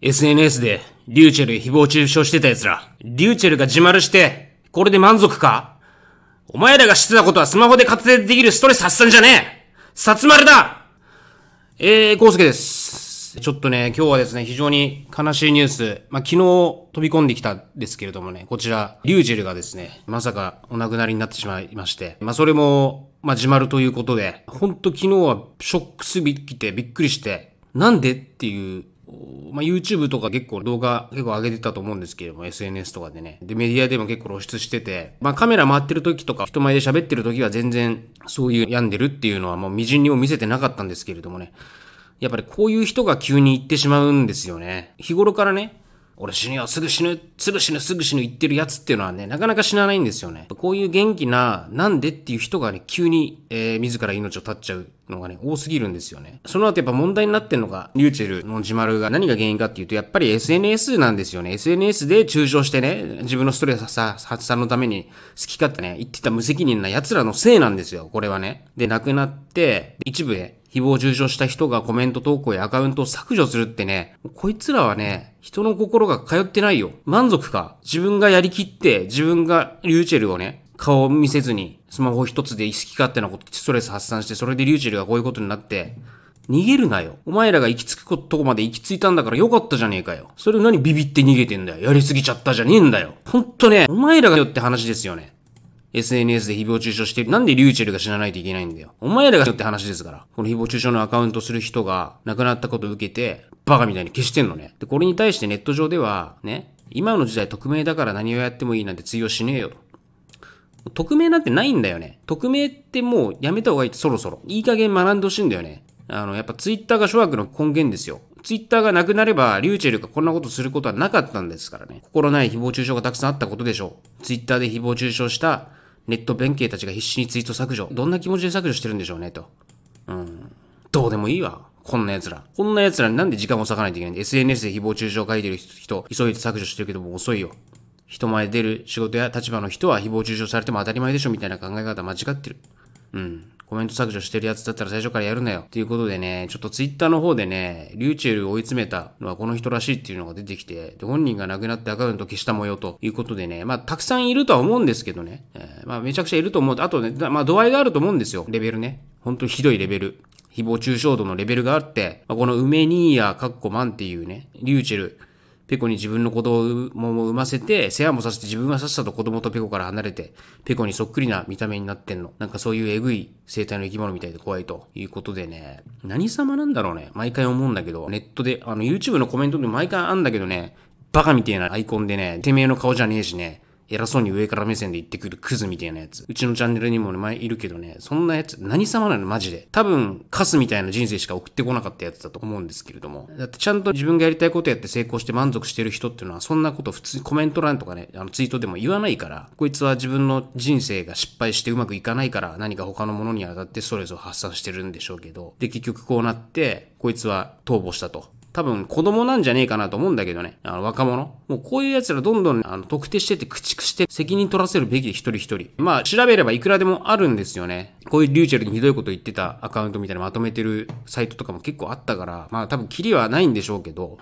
SNS で、リューチェル誹謗中傷してた奴ら、リューチェルが自丸して、これで満足かお前らがってたことはスマホで片手でできるストレス発散じゃねえ殺丸だえー、コウスケです。ちょっとね、今日はですね、非常に悲しいニュース、まあ、昨日飛び込んできたんですけれどもね、こちら、リューチェルがですね、まさかお亡くなりになってしまいまして、まあ、それも、まあ、自丸ということで、ほんと昨日はショックすぎてびっくりして、なんでっていうまあ、YouTube とか結構動画結構上げてたと思うんですけれども、SNS とかでね。で、メディアでも結構露出してて、まあカメラ回ってる時とか、人前で喋ってる時は全然そういう病んでるっていうのはもう微塵にも見せてなかったんですけれどもね。やっぱりこういう人が急に行ってしまうんですよね。日頃からね、俺死ぬよ、すぐ死ぬ、すぐ死ぬ、すぐ死ぬ言ってるやつっていうのはね、なかなか死なないんですよね。こういう元気な、なんでっていう人がね、急に、えー、自ら命を絶っちゃうのがね、多すぎるんですよね。その後やっぱ問題になってんのが、リューチェルの自丸が何が原因かっていうと、やっぱり SNS なんですよね。SNS で中傷してね、自分のストレス発散のために好き勝手ね、言ってた無責任な奴らのせいなんですよ、これはね。で、亡くなって、一部で、誹謗中傷した人がコメント投稿やアカウントを削除するってね、こいつらはね、人の心が通ってないよ。満足か。自分がやりきって、自分がリューチェルをね、顔を見せずに、スマホ一つで好き勝手なこと、ストレス発散して、それでリューチェルがこういうことになって、逃げるなよ。お前らが行き着くとこまで行き着いたんだからよかったじゃねえかよ。それ何ビビって逃げてんだよ。やりすぎちゃったじゃねえんだよ。ほんとね、お前らがよって話ですよね。SNS で誹謗中傷してる。なんでリューチェルが死なないといけないんだよ。お前らがって話ですから。この誹謗中傷のアカウントする人が亡くなったことを受けて、バカみたいに消してんのね。で、これに対してネット上では、ね、今の時代匿名だから何をやってもいいなんて通用しねえよと。匿名なんてないんだよね。匿名ってもうやめた方がいいってそろそろ。いい加減学んでほしいんだよね。あの、やっぱツイッターが諸悪の根源ですよ。ツイッターがなくなれば、リューチェルがこんなことすることはなかったんですからね。心ない誹謗中傷がたくさんあったことでしょう。ツイッターで誹謗中傷したネット弁慶たちが必死にツイート削除。どんな気持ちで削除してるんでしょうね、と。うん。どうでもいいわ。こんな奴ら。こんな奴らになんで時間を割かないといけないんで、SNS で誹謗中傷を書いてる人、急いで削除してるけども遅いよ。人前出る仕事や立場の人は誹謗中傷されても当たり前でしょみたいな考え方間違ってる。うん。コメント削除してるやつだったら最初からやるなよ。っていうことでね、ちょっとツイッターの方でね、リューチェルを追い詰めたのはこの人らしいっていうのが出てきて、で、本人が亡くなってアカウント消した模様ということでね、まあ、たくさんいるとは思うんですけどね、えー、まあ、めちゃくちゃいると思う。あとね、まあ、度合いがあると思うんですよ。レベルね。ほんとひどいレベル。誹謗中傷度のレベルがあって、まあ、この梅ニーヤ、カッコマンっていうね、リューチェル、ペコに自分の子供を産ませて、世話もさせて自分はさっさと子供とペコから離れて、ペコにそっくりな見た目になってんの。なんかそういうえぐい生態の生き物みたいで怖いということでね、何様なんだろうね。毎回思うんだけど、ネットで、あの YouTube のコメントで毎回あんだけどね、バカみたいなアイコンでね、てめえの顔じゃねえしね、偉そうに上から目線で言ってくるクズみたいなやつ。うちのチャンネルにもね、前いるけどね、そんなやつ、何様なのマジで。多分、カスみたいな人生しか送ってこなかったやつだと思うんですけれども。だってちゃんと自分がやりたいことやって成功して満足してる人っていうのは、そんなこと普通、にコメント欄とかね、あのツイートでも言わないから、こいつは自分の人生が失敗してうまくいかないから、何か他のものに当たってストレスを発散してるんでしょうけど、で、結局こうなって、こいつは逃亡したと。多分子供なんじゃねえかなと思うんだけどね。あの若者。もうこういう奴らどんどんあの特定してて駆逐して責任取らせるべきで一人一人。まあ調べればいくらでもあるんですよね。こういうリューチェルにひどいこと言ってたアカウントみたいなまとめてるサイトとかも結構あったから、まあ多分キリはないんでしょうけど、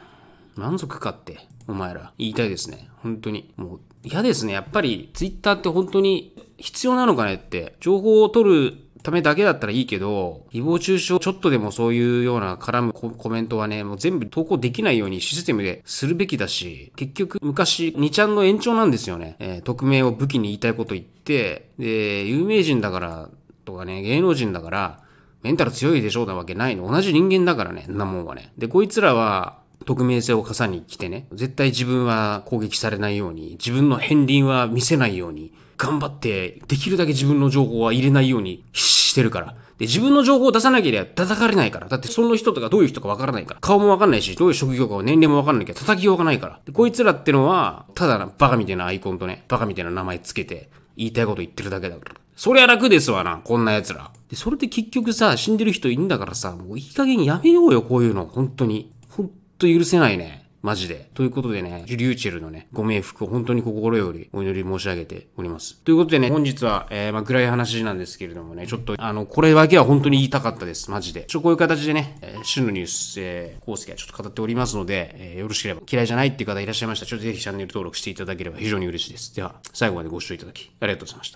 満足かって、お前ら言いたいですね。本当に。もう嫌ですね。やっぱりツイッターって本当に必要なのかねって、情報を取るためだけだったらいいけど、誹謗中傷ちょっとでもそういうような絡むコメントはね、もう全部投稿できないようにシステムでするべきだし、結局昔2ちゃんの延長なんですよね。えー、匿名を武器に言いたいこと言って、で、有名人だからとかね、芸能人だから、メンタル強いでしょうなわけないの。同じ人間だからね、んなもんはね。で、こいつらは、匿名性を傘に来てね、絶対自分は攻撃されないように、自分の片鱗は見せないように、頑張って、できるだけ自分の情報は入れないように、必してるから。で、自分の情報を出さなければ叩かれないから。だってその人とかどういう人かわからないから。顔もわかんないし、どういう職業か年齢もわかんないけど叩きようがないから。で、こいつらってのは、ただな、バカみたいなアイコンとね、バカみたいな名前つけて、言いたいこと言ってるだけだから。そりゃ楽ですわな、こんな奴ら。で、それで結局さ、死んでる人いんだからさ、もういい加減やめようよ、こういうの。本当に。ほんと許せないね。マジで。ということでね、リューチェルのね、ご冥福を本当に心よりお祈り申し上げております。ということでね、本日は、えー、まあ、暗い話なんですけれどもね、ちょっと、あの、これだけは本当に言いたかったです。マジで。ちょ、こういう形でね、えー、主のニュース、えー、コースケはちょっと語っておりますので、えー、よろしければ嫌いじゃないっていう方いらっしゃいましたら、ちょっとぜひチャンネル登録していただければ非常に嬉しいです。では、最後までご視聴いただき、ありがとうございました。